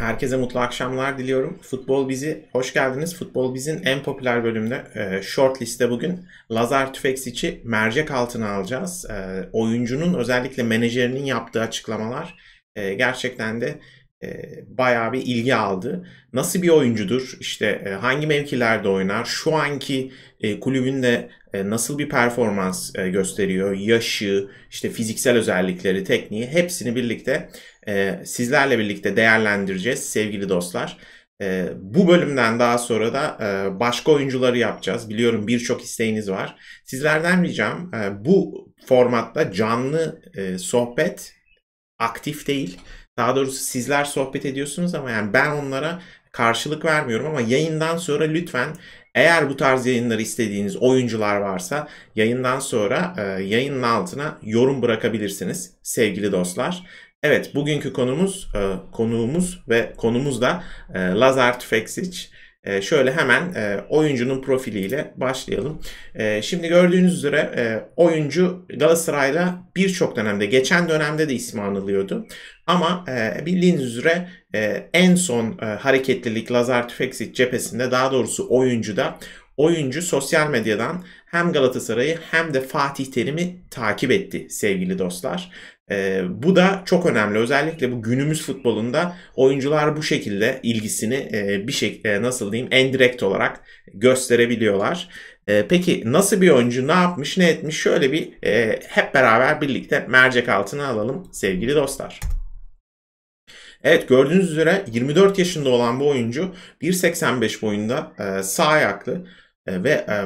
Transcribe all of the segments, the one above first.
Herkese mutlu akşamlar diliyorum. Futbol Bizi, hoş geldiniz. Futbol Biz'in en popüler bölümünde, e, short liste bugün Lazar Tüfeksiç'i mercek altına alacağız. E, oyuncunun özellikle menajerinin yaptığı açıklamalar e, gerçekten de bayağı bir ilgi aldı. Nasıl bir oyuncudur? İşte hangi mevkilerde oynar? Şu anki kulübünde nasıl bir performans gösteriyor? Yaşı, işte fiziksel özellikleri, tekniği hepsini birlikte sizlerle birlikte değerlendireceğiz sevgili dostlar. Bu bölümden daha sonra da başka oyuncuları yapacağız. Biliyorum birçok isteğiniz var. Sizlerden ricam bu formatta canlı sohbet aktif değil. Daha doğrusu sizler sohbet ediyorsunuz ama yani ben onlara karşılık vermiyorum ama yayından sonra lütfen eğer bu tarz yayınları istediğiniz oyuncular varsa yayından sonra e, yayının altına yorum bırakabilirsiniz sevgili dostlar. Evet bugünkü konumuz, e, konuğumuz ve konumuz da e, Lazar Tüfeksiç. E, şöyle hemen e, oyuncunun profiliyle başlayalım. E, şimdi gördüğünüz üzere e, oyuncu Galatasaray'la birçok dönemde, geçen dönemde de ismi anılıyordu. Ama e, bildiğiniz üzere e, en son e, hareketlilik Lazar Tüfeksiz cephesinde daha doğrusu oyuncuda oyuncu sosyal medyadan hem Galatasaray'ı hem de Fatih Terim'i takip etti sevgili dostlar. E, bu da çok önemli. Özellikle bu günümüz futbolunda oyuncular bu şekilde ilgisini e, bir şekilde nasıl diyeyim endirekt olarak gösterebiliyorlar. E, peki nasıl bir oyuncu ne yapmış ne etmiş şöyle bir e, hep beraber birlikte mercek altına alalım sevgili dostlar. Evet gördüğünüz üzere 24 yaşında olan bu oyuncu 1.85 boyunda e, sağ ayaklı e, ve e,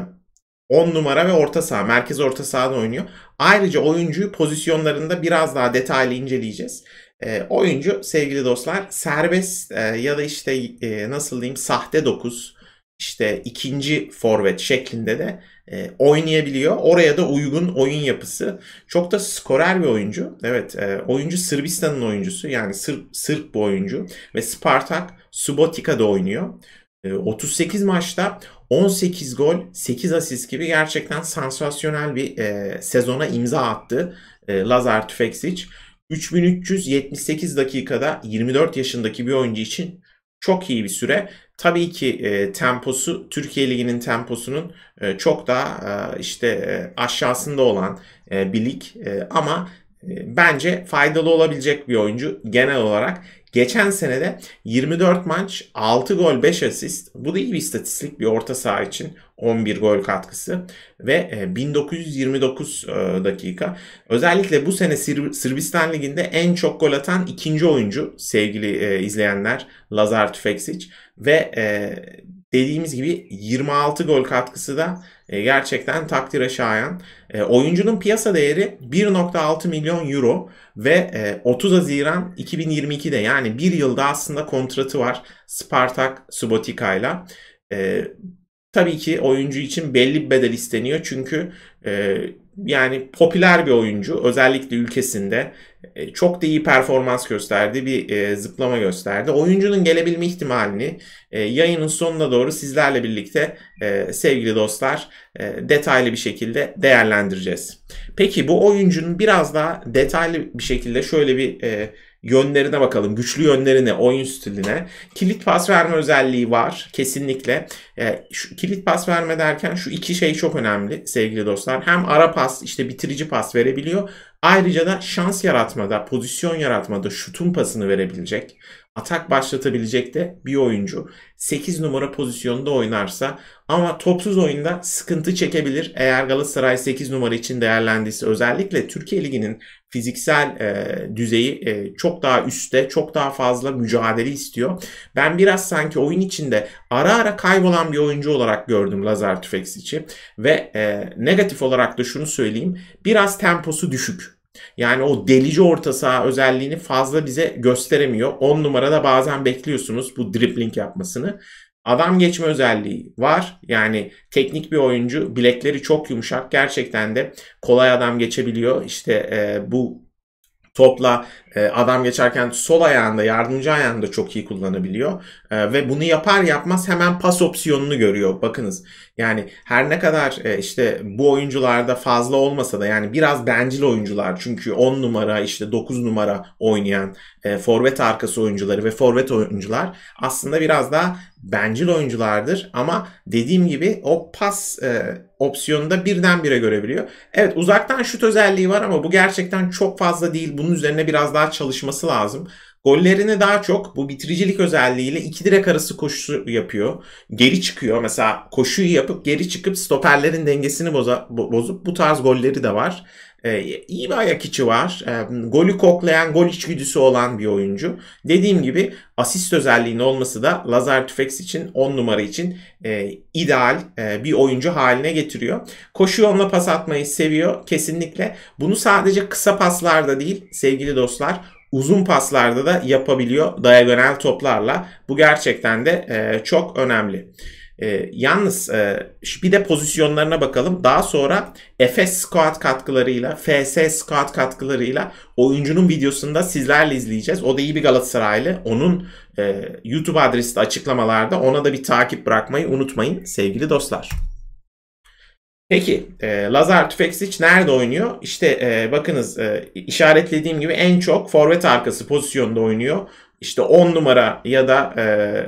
10 numara ve orta saha merkez orta sahada oynuyor. Ayrıca oyuncuyu pozisyonlarında biraz daha detaylı inceleyeceğiz. E, oyuncu sevgili dostlar serbest e, ya da işte e, nasıl diyeyim sahte 9 işte ikinci forvet şeklinde de e, oynayabiliyor. Oraya da uygun oyun yapısı. Çok da skorer bir oyuncu. Evet e, oyuncu Sırbistan'ın oyuncusu yani Sırp, Sırp bir oyuncu ve Spartak Subotica'da oynuyor. 38 ee, maçta 18 gol, 8 asist gibi gerçekten sansasyonel bir e, sezona imza attı e, Lazar Tüfeksic. 3378 dakikada 24 yaşındaki bir oyuncu için çok iyi bir süre. Tabii ki e, temposu Türkiye Ligi'nin temposunun e, çok daha e, işte e, aşağısında olan e, bir lig e, ama e, bence faydalı olabilecek bir oyuncu genel olarak Geçen senede 24 maç 6 gol 5 asist. Bu da iyi bir istatistik bir orta saha için. 11 gol katkısı ve 1929 e, e, dakika. Özellikle bu sene Sırbistan Ligi'nde en çok gol atan ikinci oyuncu sevgili e, izleyenler Lazar Tüfeksic ve dediğimiz gibi 26 gol katkısı da e, gerçekten takdire şayan. E, oyuncunun piyasa değeri 1.6 milyon euro ve e, 30 Haziran 2022'de yani bir yılda aslında kontratı var Spartak Subotica ile. Tabii ki oyuncu için belli bir bedel isteniyor çünkü e, yani popüler bir oyuncu özellikle ülkesinde e, çok da iyi performans gösterdi bir e, zıplama gösterdi. Oyuncunun gelebilme ihtimalini e, yayının sonuna doğru sizlerle birlikte e, sevgili dostlar e, detaylı bir şekilde değerlendireceğiz. Peki bu oyuncunun biraz daha detaylı bir şekilde şöyle bir e, yönlerine bakalım. Güçlü yönlerine, oyun stiline. Kilit pas verme özelliği var kesinlikle. E, şu, kilit pas verme derken şu iki şey çok önemli sevgili dostlar. Hem ara pas işte bitirici pas verebiliyor. Ayrıca da şans yaratmada, pozisyon yaratmada şutun pasını verebilecek. Atak başlatabilecek de bir oyuncu. 8 numara pozisyonda oynarsa ama topsuz oyunda sıkıntı çekebilir. Eğer Galatasaray 8 numara için değerlendiyse özellikle Türkiye Ligi'nin fiziksel e, düzeyi e, çok daha üstte, çok daha fazla mücadele istiyor. Ben biraz sanki oyun içinde ara ara kaybolan bir oyuncu olarak gördüm Lazar için ve e, negatif olarak da şunu söyleyeyim. Biraz temposu düşük. Yani o delici orta saha özelliğini fazla bize gösteremiyor. 10 numarada bazen bekliyorsunuz bu dribbling yapmasını. Adam geçme özelliği var. Yani teknik bir oyuncu. Bilekleri çok yumuşak. Gerçekten de kolay adam geçebiliyor. İşte e, bu Topla e, adam geçerken sol ayağında, yardımcı ayağında çok iyi kullanabiliyor. E, ve bunu yapar yapmaz hemen pas opsiyonunu görüyor. Bakınız yani her ne kadar e, işte bu oyuncularda fazla olmasa da yani biraz bencil oyuncular. Çünkü 10 numara işte 9 numara oynayan forvet arkası oyuncuları ve forvet oyuncular aslında biraz daha bencil oyunculardır. Ama dediğim gibi o pas opsiyonunda birdenbire görebiliyor. Evet uzaktan şut özelliği var ama bu gerçekten çok fazla değil. Bunun üzerine biraz daha çalışması lazım. Gollerini daha çok bu bitiricilik özelliğiyle iki direk arası koşusu yapıyor. Geri çıkıyor mesela koşuyu yapıp geri çıkıp stoperlerin dengesini boza, bozup bu tarz golleri de var. E, iyi bir ayak içi var. E, golü koklayan, gol içgüdüsü olan bir oyuncu. Dediğim gibi asist özelliğinin olması da Lazar Tüfeks için 10 numara için e, ideal bir oyuncu haline getiriyor. Koşu yoluna pas atmayı seviyor kesinlikle. Bunu sadece kısa paslarda değil sevgili dostlar uzun paslarda da yapabiliyor diagonal toplarla. Bu gerçekten de çok önemli. E, yalnız e, bir de pozisyonlarına bakalım. Daha sonra F.S. squat katkılarıyla, FS squat katkılarıyla oyuncunun videosunda sizlerle izleyeceğiz. O da iyi bir Galatasaraylı. Onun e, YouTube adresi de açıklamalarda. Ona da bir takip bırakmayı unutmayın sevgili dostlar. Peki e, Lazar Tüfeksiç nerede oynuyor? İşte e, bakınız e, işaretlediğim gibi en çok forvet arkası pozisyonda oynuyor işte 10 numara ya da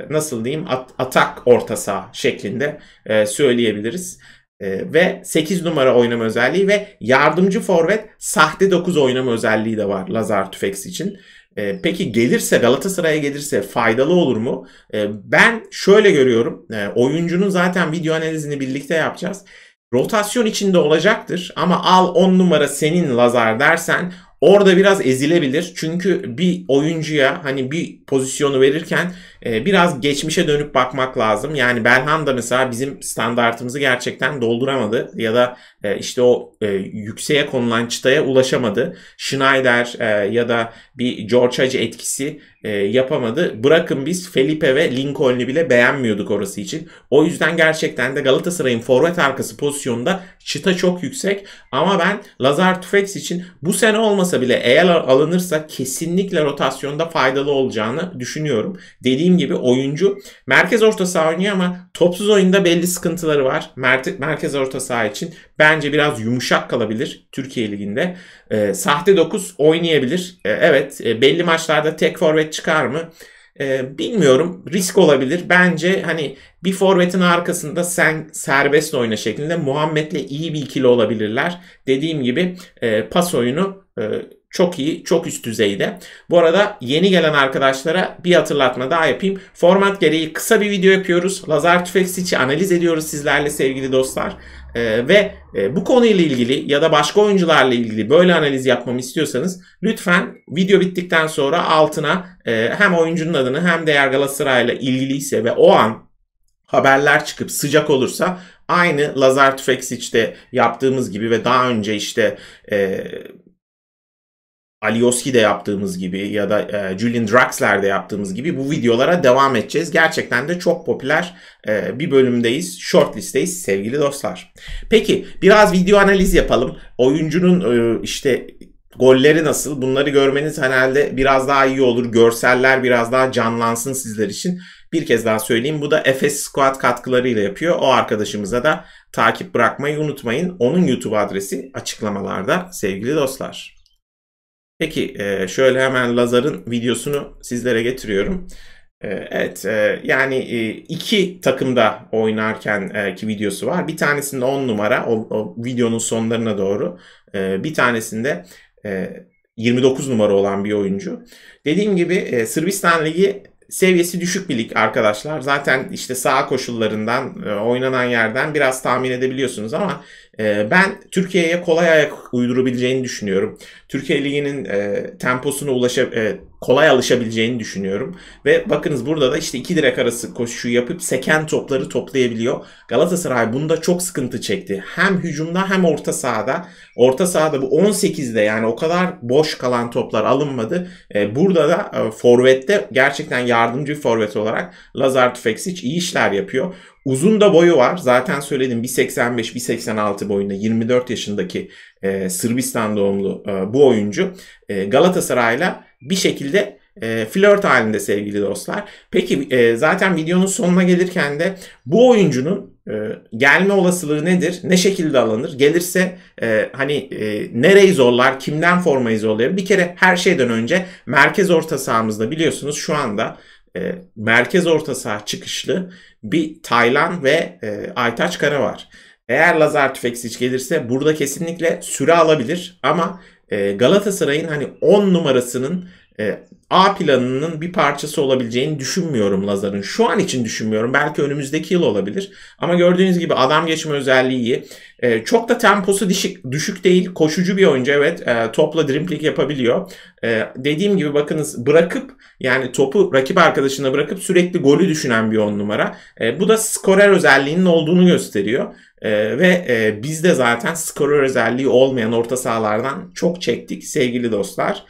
e, nasıl diyeyim at, atak orta saha şeklinde e, söyleyebiliriz. E, ve 8 numara oynama özelliği ve yardımcı forvet sahte 9 oynama özelliği de var Lazar Tüfeks için. E, peki gelirse Galatasaray'a gelirse faydalı olur mu? E, ben şöyle görüyorum. E, oyuncunun zaten video analizini birlikte yapacağız rotasyon içinde olacaktır. Ama al 10 numara senin Lazar dersen Orada biraz ezilebilir. Çünkü bir oyuncuya hani bir pozisyonu verirken ee, biraz geçmişe dönüp bakmak lazım. Yani Belhanda mesela bizim standartımızı gerçekten dolduramadı ya da e, işte o e, yükseğe konulan çıtaya ulaşamadı. Schneider e, ya da bir George Hacı etkisi yapamadı. Bırakın biz Felipe ve Lincoln'u bile beğenmiyorduk orası için. O yüzden gerçekten de Galatasaray'ın forvet arkası pozisyonunda çıta çok yüksek. Ama ben Lazar Tufex için bu sene olmasa bile eğer alınırsa kesinlikle rotasyonda faydalı olacağını düşünüyorum. Dediğim dediğim gibi oyuncu merkez orta saha oynuyor ama topsuz oyunda belli sıkıntıları var. Mer- merkez orta saha için bence biraz yumuşak kalabilir Türkiye Ligi'nde. E, sahte 9 oynayabilir. E, evet e, belli maçlarda tek forvet çıkar mı? E, bilmiyorum risk olabilir. Bence hani bir forvetin arkasında sen serbest oyna şeklinde Muhammed'le iyi bir ikili olabilirler. Dediğim gibi e, pas oyunu e, çok iyi, çok üst düzeyde. Bu arada yeni gelen arkadaşlara bir hatırlatma daha yapayım. Format gereği kısa bir video yapıyoruz. Lazar Tüfeksiç'i analiz ediyoruz sizlerle sevgili dostlar. Ee, ve e, bu konuyla ilgili ya da başka oyuncularla ilgili böyle analiz yapmamı istiyorsanız lütfen video bittikten sonra altına e, hem oyuncunun adını hem de Yer sırayla ilgiliyse ve o an haberler çıkıp sıcak olursa aynı Lazar Tüfeksiç'te yaptığımız gibi ve daha önce işte e, Alioski'de yaptığımız gibi ya da e, Julian Draxler'de yaptığımız gibi bu videolara devam edeceğiz. Gerçekten de çok popüler e, bir bölümdeyiz. Shortlist'teyiz sevgili dostlar. Peki biraz video analiz yapalım. Oyuncunun e, işte golleri nasıl? Bunları görmeniz herhalde biraz daha iyi olur. Görseller biraz daha canlansın sizler için. Bir kez daha söyleyeyim. Bu da Efes Squad katkılarıyla yapıyor. O arkadaşımıza da takip bırakmayı unutmayın. Onun YouTube adresi açıklamalarda sevgili dostlar. Peki e, şöyle hemen Lazar'ın videosunu sizlere getiriyorum. E, evet e, yani iki takımda oynarken e, ki videosu var. Bir tanesinde 10 numara o, o videonun sonlarına doğru. bir tanesinde 29 numara olan bir oyuncu. Dediğim gibi e, Sırbistan Ligi seviyesi düşük bir lig arkadaşlar. Zaten işte sağ koşullarından, oynanan yerden biraz tahmin edebiliyorsunuz ama ee, ben Türkiye'ye kolay ayak uydurabileceğini düşünüyorum. Türkiye Ligi'nin e, temposuna ulaşa, e, kolay alışabileceğini düşünüyorum. Ve bakınız burada da işte iki direk arası koşu yapıp seken topları toplayabiliyor. Galatasaray bunda çok sıkıntı çekti. Hem hücumda hem orta sahada. Orta sahada bu 18'de yani o kadar boş kalan toplar alınmadı. E, burada da forvette gerçekten yardımcı forvet olarak Lazar Tufeksic iyi işler yapıyor. Uzun da boyu var. Zaten söyledim 1.85-1.86 boyunda 24 yaşındaki e, Sırbistan doğumlu e, bu oyuncu e, Galatasaray'la bir şekilde e, flört halinde sevgili dostlar. Peki e, zaten videonun sonuna gelirken de bu oyuncunun e, gelme olasılığı nedir? Ne şekilde alınır? Gelirse e, hani e, nereyi zorlar? Kimden formayı zorlar? Bir kere her şeyden önce merkez orta sahamızda biliyorsunuz şu anda e, merkez orta saha çıkışlı bir Taylan ve e, Aytaç Kara var. Eğer Lazar Tüfeksiç gelirse burada kesinlikle süre alabilir ama e, Galatasaray'ın hani 10 numarasının e, A planının bir parçası olabileceğini düşünmüyorum Lazar'ın. Şu an için düşünmüyorum. Belki önümüzdeki yıl olabilir. Ama gördüğünüz gibi adam geçme özelliği iyi. E, çok da temposu düşük, düşük değil. Koşucu bir oyuncu evet. E, topla dribbling yapabiliyor. E, dediğim gibi bakınız bırakıp yani topu rakip arkadaşına bırakıp sürekli golü düşünen bir on numara. E, bu da skorer özelliğinin olduğunu gösteriyor. E, ve e, biz de zaten skorer özelliği olmayan orta sahalardan çok çektik sevgili dostlar.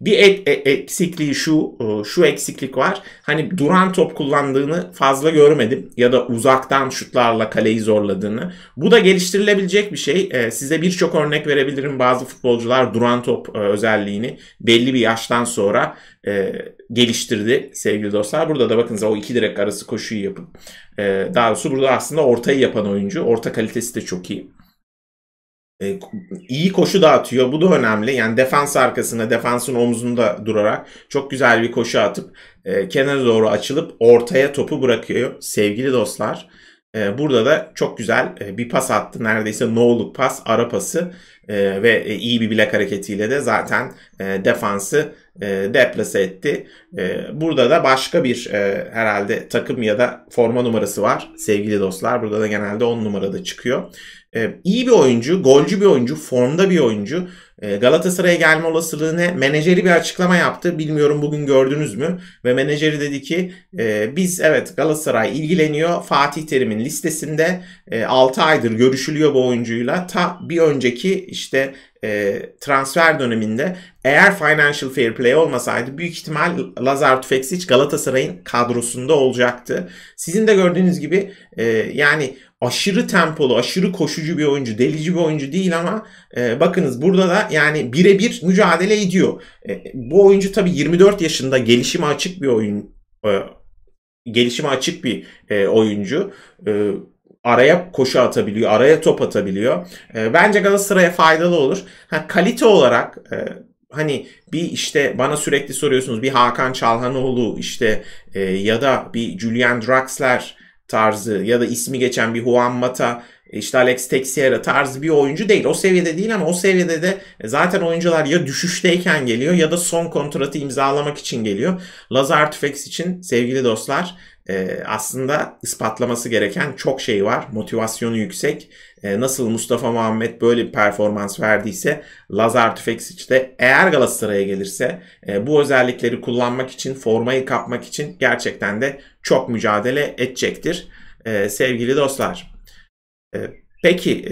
Bir et, e, eksikliği şu, e, şu eksiklik var. Hani duran top kullandığını fazla görmedim ya da uzaktan şutlarla kaleyi zorladığını. Bu da geliştirilebilecek bir şey. Size birçok örnek verebilirim. Bazı futbolcular duran top e, özelliğini belli bir yaştan sonra geliştirdi sevgili dostlar. Burada da bakınız o iki direk arası koşuyu yapıp Daha doğrusu burada aslında ortayı yapan oyuncu. Orta kalitesi de çok iyi. E, iyi koşu dağıtıyor. Bu da önemli. Yani defans arkasında, defansın omzunda durarak çok güzel bir koşu atıp e, kenara doğru açılıp ortaya topu bırakıyor sevgili dostlar. E, burada da çok güzel e, bir pas attı. Neredeyse no'luk pas, ara pası e, ve e, iyi bir bilek hareketiyle de zaten e, defansı e, deplase etti. E, burada da başka bir e, herhalde takım ya da forma numarası var sevgili dostlar. Burada da genelde 10 numarada çıkıyor. E, iyi bir oyuncu, golcü bir oyuncu, formda bir oyuncu. E, Galatasaray'a gelme olasılığı ne? Menajeri bir açıklama yaptı. Bilmiyorum bugün gördünüz mü? Ve menajeri dedi ki e, biz evet Galatasaray ilgileniyor. Fatih Terim'in listesinde e, 6 aydır görüşülüyor bu oyuncuyla. Ta bir önceki işte e, transfer döneminde eğer Financial Fair Play olmasaydı büyük ihtimal Lazar Tufeksic Galatasaray'ın kadrosunda olacaktı. Sizin de gördüğünüz gibi e, yani aşırı tempolu, aşırı koşucu bir oyuncu, delici bir oyuncu değil ama e, bakınız burada da yani birebir mücadele ediyor. E, bu oyuncu tabii 24 yaşında gelişime açık bir oyun e, gelişime açık bir e, oyuncu. E, araya koşu atabiliyor, araya top atabiliyor. E, bence Galatasaray'a faydalı olur. Ha, kalite olarak e, hani bir işte bana sürekli soruyorsunuz bir Hakan Çalhanoğlu işte e, ya da bir Julian Draxler tarzı ya da ismi geçen bir Juan Mata, işte Alex Teixeira tarzı bir oyuncu değil. O seviyede değil ama o seviyede de zaten oyuncular ya düşüşteyken geliyor ya da son kontratı imzalamak için geliyor. Lazar Tüfex için sevgili dostlar e, aslında ispatlaması gereken çok şey var. Motivasyonu yüksek e, nasıl Mustafa Muhammed böyle bir performans verdiyse Lazar Tüfeksiç de eğer Galatasaray'a gelirse e, bu özellikleri kullanmak için formayı kapmak için gerçekten de çok mücadele edecektir e, sevgili dostlar. peki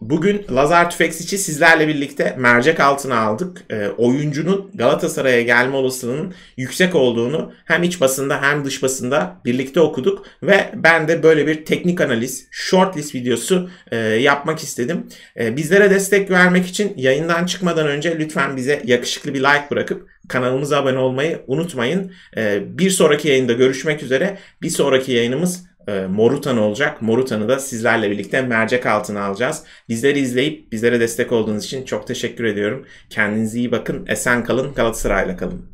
Bugün Lazar Tüfeksiçi sizlerle birlikte mercek altına aldık. E, oyuncunun Galatasaray'a gelme olasılığının yüksek olduğunu hem iç basında hem dış basında birlikte okuduk. Ve ben de böyle bir teknik analiz, short list videosu e, yapmak istedim. E, bizlere destek vermek için yayından çıkmadan önce lütfen bize yakışıklı bir like bırakıp kanalımıza abone olmayı unutmayın. E, bir sonraki yayında görüşmek üzere. Bir sonraki yayınımız e, Morutan olacak. Morutan'ı da sizlerle birlikte mercek altına alacağız. Bizleri izleyip bizlere destek olduğunuz için çok teşekkür ediyorum. Kendinize iyi bakın. Esen kalın. Galatasaray'la kalın.